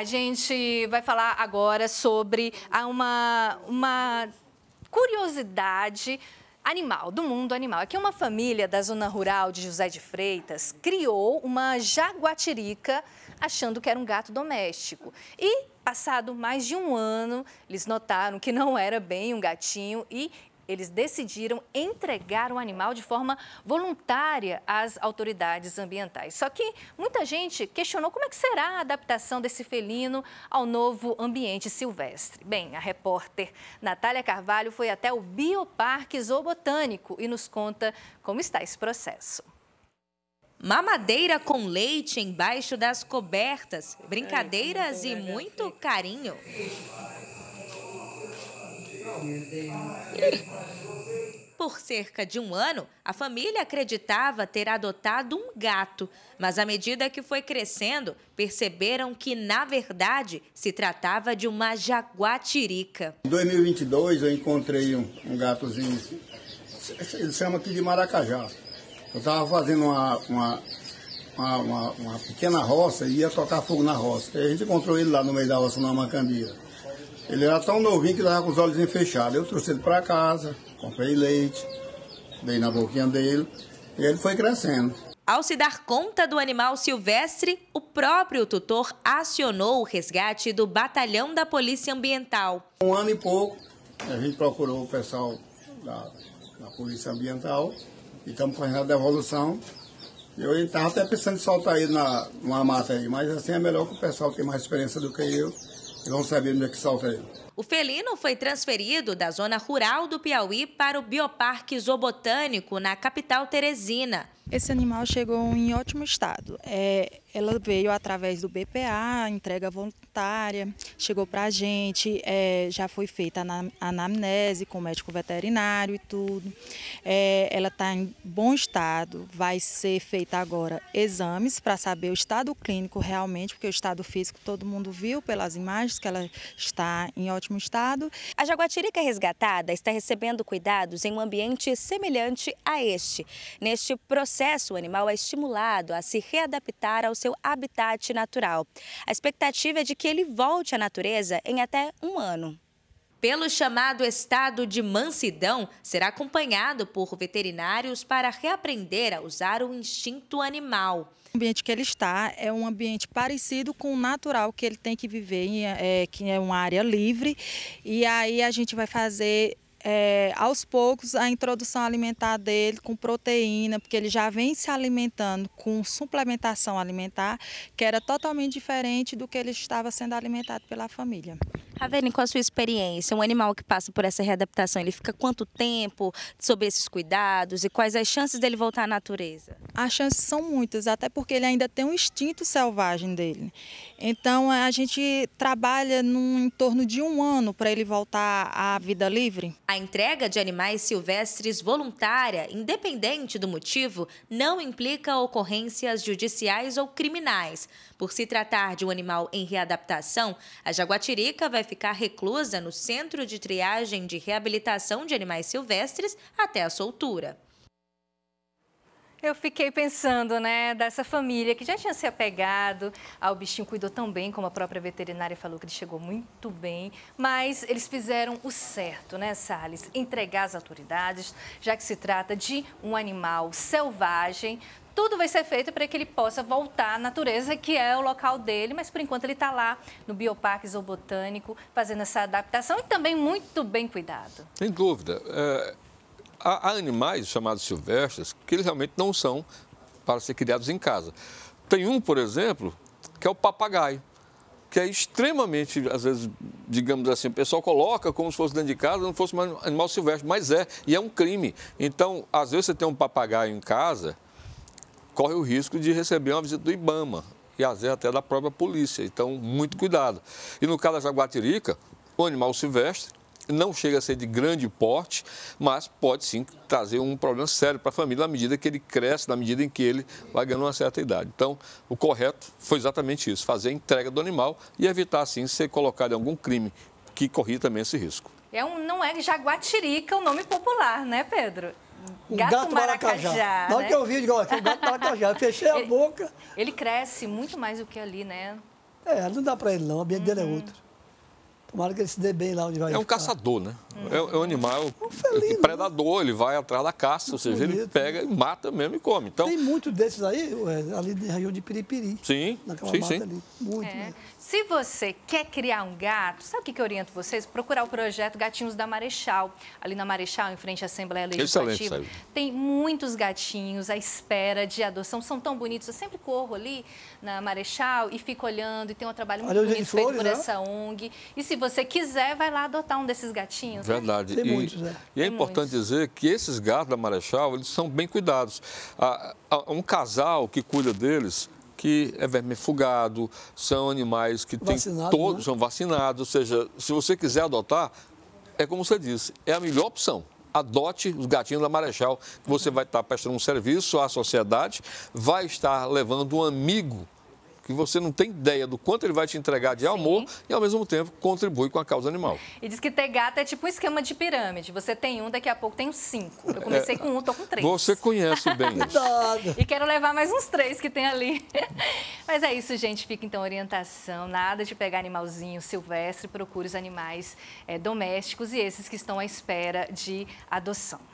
A gente vai falar agora sobre ah, uma, uma curiosidade animal, do mundo animal. Aqui é uma família da zona rural de José de Freitas criou uma jaguatirica achando que era um gato doméstico. E passado mais de um ano, eles notaram que não era bem um gatinho e eles decidiram entregar o animal de forma voluntária às autoridades ambientais. Só que muita gente questionou como é que será a adaptação desse felino ao novo ambiente silvestre. Bem, a repórter Natália Carvalho foi até o Bioparque Zoobotânico e nos conta como está esse processo. Mamadeira com leite embaixo das cobertas, é, brincadeiras e muito carinho. Por cerca de um ano, a família acreditava ter adotado um gato, mas à medida que foi crescendo, perceberam que, na verdade, se tratava de uma jaguatirica. Em 2022, eu encontrei um, um gatozinho, ele chama aqui de maracajá. Eu estava fazendo uma, uma, uma, uma, pequena roça e ia tocar fogo na roça. E a gente encontrou ele lá no meio da roça, na macambira. Ele era tão novinho que dava com os olhos fechados. Eu trouxe ele para casa, comprei leite, dei na boquinha dele e ele foi crescendo. Ao se dar conta do animal silvestre, o próprio tutor acionou o resgate do batalhão da Polícia Ambiental. Um ano e pouco, a gente procurou o pessoal da, da Polícia Ambiental e estamos fazendo a devolução. Eu estava até pensando em soltar ele na, numa mata aí, mas assim é melhor que o pessoal tem mais experiência do que eu. Não sabemos onde é que ele. O felino foi transferido da zona rural do Piauí para o Bioparque Zoobotânico, na capital Teresina. Esse animal chegou em ótimo estado. É, ela veio através do BPA, entrega voluntária, chegou para a gente, é, já foi feita a anamnese com o médico veterinário e tudo. É, ela está em bom estado, vai ser feita agora exames para saber o estado clínico realmente, porque o estado físico todo mundo viu pelas imagens que ela está em ótimo estado. A jaguatirica resgatada está recebendo cuidados em um ambiente semelhante a este. Neste processo, o animal é estimulado a se readaptar aos seu habitat natural. A expectativa é de que ele volte à natureza em até um ano pelo chamado estado de mansidão, será acompanhado por veterinários para reaprender a usar o instinto animal. O ambiente que ele está é um ambiente parecido com o natural que ele tem que viver, é, que é uma área livre. E aí a gente vai fazer é, aos poucos a introdução alimentar dele com proteína, porque ele já vem se alimentando com suplementação alimentar, que era totalmente diferente do que ele estava sendo alimentado pela família. Ravene, tá com a sua experiência, um animal que passa por essa readaptação, ele fica quanto tempo sobre esses cuidados e quais as chances dele voltar à natureza? As chances são muitas, até porque ele ainda tem um instinto selvagem dele. Então a gente trabalha num, em torno de um ano para ele voltar à vida livre. A entrega de animais silvestres voluntária, independente do motivo, não implica ocorrências judiciais ou criminais. Por se tratar de um animal em readaptação, a jaguatirica vai ficar reclusa no Centro de Triagem de Reabilitação de Animais Silvestres até a soltura. Eu fiquei pensando, né, dessa família que já tinha se apegado ao bichinho, cuidou tão bem, como a própria veterinária falou que ele chegou muito bem, mas eles fizeram o certo, né, Salles? Entregar às autoridades, já que se trata de um animal selvagem, tudo vai ser feito para que ele possa voltar à natureza, que é o local dele, mas por enquanto ele está lá no Bioparque Zoobotânico, fazendo essa adaptação e também muito bem cuidado. Sem dúvida. É, há animais chamados silvestres que eles realmente não são para ser criados em casa. Tem um, por exemplo, que é o papagaio, que é extremamente, às vezes, digamos assim, o pessoal coloca como se fosse dentro de casa, não fosse um animal silvestre, mas é, e é um crime. Então, às vezes você tem um papagaio em casa, corre o risco de receber uma visita do IBAMA e às vezes até da própria polícia. Então, muito cuidado. E no caso da jaguatirica, o animal silvestre não chega a ser de grande porte, mas pode sim trazer um problema sério para a família na medida que ele cresce, na medida em que ele vai ganhando uma certa idade. Então, o correto foi exatamente isso: fazer a entrega do animal e evitar, assim, ser colocado em algum crime que corria também esse risco. É um, não é jaguatirica o nome popular, né, Pedro? um gato, gato maracajá. maracajá. Na né? hora que eu vi, eu digo, ó, um gato maracajá. Eu fechei ele, a boca. Ele cresce muito mais do que ali, né? É, não dá para ele não, o ambiente uhum. dele é uhum. outro. Tomara que ele se dê bem lá onde vai. É um ficar. caçador, né? É, é um é animal é um felino, né? predador, né? ele vai atrás da caça, ou seja, bonito, ele pega, e mata mesmo e come. Então, Tem muito desses aí, é, ali na região de Piripiri. Sim, naquela sim, sim. ali. Muito, é. né? Se você quer criar um gato, sabe o que, que eu oriento vocês? Procurar o projeto Gatinhos da Marechal. Ali na Marechal, em frente à Assembleia Legislativa. Excelente, tem muitos gatinhos à espera de adoção. São tão bonitos. Eu sempre corro ali na Marechal e fico olhando. E tem um trabalho muito Olha, bonito feito flores, por né? essa ONG. E se você quiser, vai lá adotar um desses gatinhos. Né? Verdade. Né? Tem e, muitos, né? E é Tem importante muitos. dizer que esses gatos da Marechal, eles são bem cuidados. Há, há um casal que cuida deles que é verme fugado, são animais que têm todos né? são vacinados, ou seja, se você quiser adotar, é como você disse, é a melhor opção adote os gatinhos da Marechal, que você vai estar prestando um serviço à sociedade, vai estar levando um amigo que você não tem ideia do quanto ele vai te entregar de Sim. amor e, ao mesmo tempo, contribui com a causa animal. E diz que ter gato é tipo um esquema de pirâmide. Você tem um, daqui a pouco tem cinco. Eu comecei é, com um, tô com três. Você conhece bem isso. e quero levar mais uns três que tem ali. Mas é isso, gente. Fica, então, orientação. Nada de pegar animalzinho silvestre. Procure os animais é, domésticos e esses que estão à espera de adoção.